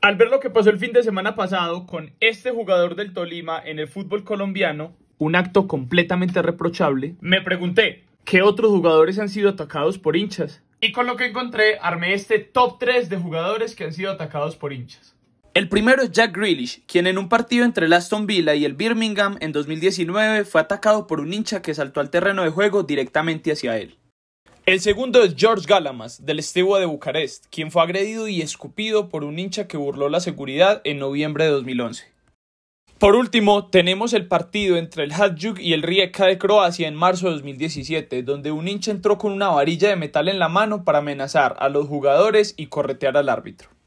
Al ver lo que pasó el fin de semana pasado con este jugador del Tolima en el fútbol colombiano, un acto completamente reprochable, me pregunté, ¿qué otros jugadores han sido atacados por hinchas? Y con lo que encontré, armé este top 3 de jugadores que han sido atacados por hinchas. El primero es Jack Grealish, quien en un partido entre el Aston Villa y el Birmingham en 2019 fue atacado por un hincha que saltó al terreno de juego directamente hacia él. El segundo es George Galamas, del Estegua de Bucarest, quien fue agredido y escupido por un hincha que burló la seguridad en noviembre de 2011. Por último, tenemos el partido entre el Hadjuk y el Rijeka de Croacia en marzo de 2017, donde un hincha entró con una varilla de metal en la mano para amenazar a los jugadores y corretear al árbitro.